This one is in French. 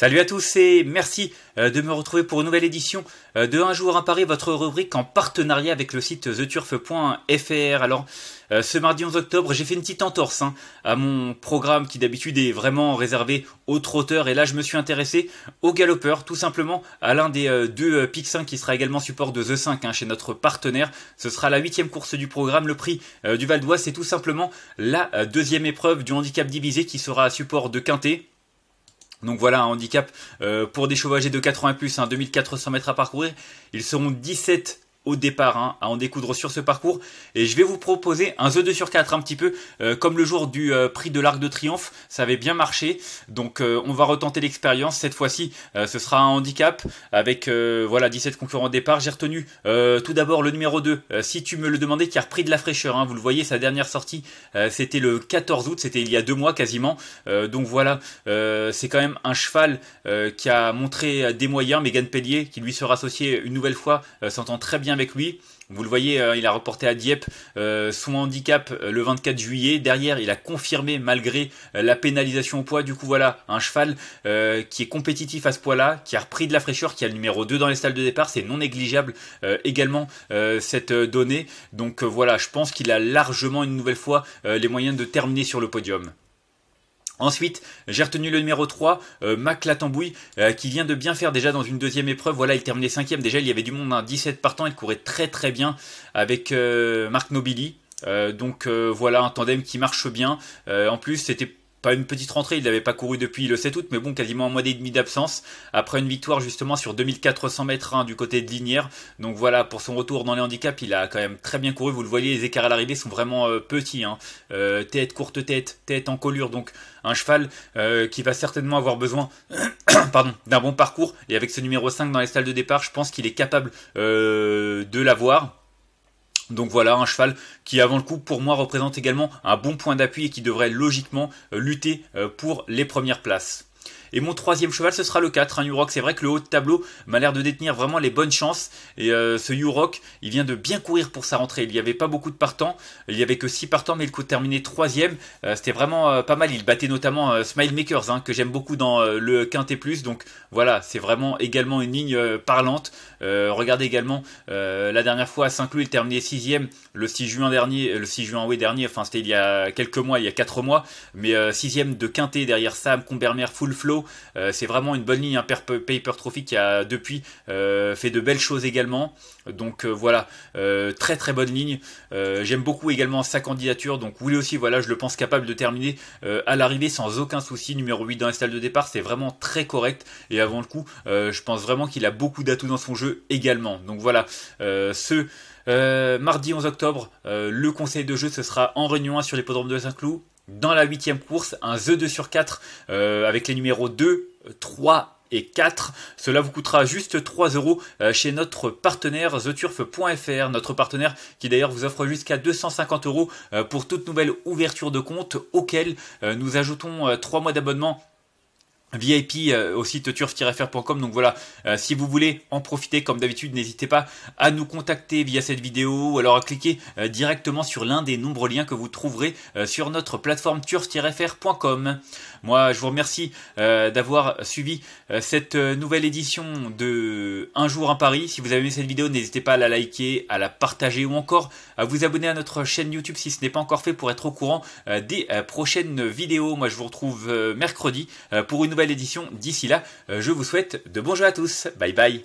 Salut à tous et merci euh, de me retrouver pour une nouvelle édition euh, de Un jour à Paris, votre rubrique en partenariat avec le site theturf.fr. Alors, euh, ce mardi 11 octobre, j'ai fait une petite entorse hein, à mon programme qui d'habitude est vraiment réservé aux trotteurs et là je me suis intéressé aux galopeurs, tout simplement à l'un des deux pix 5 qui sera également support de The 5 hein, chez notre partenaire. Ce sera la huitième course du programme, le prix du Val d'Oise, c'est tout simplement la deuxième épreuve du handicap divisé qui sera support de Quintet. Donc voilà, un handicap euh, pour des chevaux âgés de 80 plus, hein, 2400 mètres à parcourir. Ils seront 17 au départ, hein, à en découdre sur ce parcours. Et je vais vous proposer un The 2 sur 4, un petit peu euh, comme le jour du euh, prix de l'Arc de Triomphe, ça avait bien marché. Donc euh, on va retenter l'expérience. Cette fois-ci, ce sera un handicap avec voilà 17 concurrents au départ. J'ai retenu tout d'abord le numéro 2, si tu me le demandais, qui a repris de la fraîcheur. Hein. Vous le voyez, sa dernière sortie, c'était le 14 août, c'était il y a deux mois quasiment. donc voilà, c'est quand même un cheval qui a montré des moyens. Mégane Pellier, qui lui sera associé une nouvelle fois, s'entend très bien avec lui. Vous le voyez, euh, il a reporté à Dieppe euh, son handicap euh, le 24 juillet. Derrière, il a confirmé malgré la pénalisation au poids. Du coup, voilà, un cheval qui est compétitif à ce poids-là, qui a repris de la fraîcheur, qui a le numéro 2 dans les salles de départ. C'est non négligeable également cette donnée. Donc voilà, je pense qu'il a largement une nouvelle fois les moyens de terminer sur le podium. Ensuite, j'ai retenu le numéro 3, euh, Mac Latambouille, euh, qui vient de bien faire déjà dans une deuxième épreuve. Voilà, il terminait cinquième. Déjà, il y avait du monde, à hein, 17 partants. Il courait très très bien avec euh, Marc Nobili. donc voilà, un tandem qui marche bien. en plus, c'était pas une petite rentrée, il n'avait pas couru depuis le 7 août, mais bon, quasiment un mois et demi d'absence, après une victoire justement sur 2400 mètres du côté de Linière. Donc voilà, pour son retour dans les handicaps, il a quand même très bien couru, vous le voyez, les écarts à l'arrivée sont vraiment euh, petits, hein. euh, tête, courte tête, tête en colure, donc un cheval euh, qui va certainement avoir besoin pardon, d'un bon parcours, et avec ce numéro 5 dans les salles de départ, je pense qu'il est capable de l'avoir. Donc voilà, un cheval qui avant le coup pour moi représente également un bon point d'appui et qui devrait logiquement euh, lutter euh, pour les premières places. Et mon troisième cheval, ce sera le 4, un hein, C'est vrai que le haut de tableau m'a l'air de détenir vraiment les bonnes chances. Et euh, ce ce Rock, il vient de bien courir pour sa rentrée. Il n'y avait pas beaucoup de partants. Il n'y avait que 6 partants, mais il coup terminé terminer troisième, euh, c'était vraiment euh, pas mal. Il battait notamment Smile Makers, hein, que j'aime beaucoup dans le Quintet Plus. Donc voilà, c'est vraiment également une ligne parlante. regardez également, la dernière fois à Saint-Cloud, il terminait 6 le 6 juin dernier, le 6 juin, oui, dernier, enfin c'était il y a quelques mois, il y a 4 mois, mais 6 de Quintet derrière Sam, Combermer, Full Flow. Euh, c'est vraiment une bonne ligne. un Paper Trophy qui a depuis euh, fait de belles choses également. Donc euh, voilà, très très bonne ligne. J'aime beaucoup également sa candidature. Donc oui aussi, voilà, je le pense capable de terminer à l'arrivée sans aucun souci. Numéro 8 dans la salle de départ, c'est vraiment très correct. Et avant le coup, je pense vraiment qu'il a beaucoup d'atouts dans son jeu également. Donc voilà, ce... mardi 11 octobre, le conseil de jeu, ce sera en réunion 1 sur l'hippodrome de Saint-Cloud dans la huitième course, un The 2 sur 4 euh, avec les numéros 2, 3 et 4. Cela vous coûtera juste 3 euros euh, chez notre partenaire theturf.fr, notre partenaire qui d'ailleurs vous offre jusqu'à 250 euros euh, pour toute nouvelle ouverture de compte auquel nous ajoutons 3 mois d'abonnement VIP euh, au site turf-fr.com. Donc voilà, euh, si vous voulez en profiter comme d'habitude, n'hésitez pas à nous contacter via cette vidéo ou alors à cliquer euh, directement sur l'un des nombreux liens que vous trouverez sur notre plateforme turf-fr.com. Moi, je vous remercie d'avoir suivi cette nouvelle édition de Un jour à Paris. Si vous avez aimé cette vidéo, n'hésitez pas à la liker, à la partager ou encore à vous abonner à notre chaîne YouTube si ce n'est pas encore fait pour être au courant des prochaines vidéos. Moi, je vous retrouve mercredi pour une nouvelle édition. D'ici là, euh, je vous souhaite de bons jeux à tous. Bye bye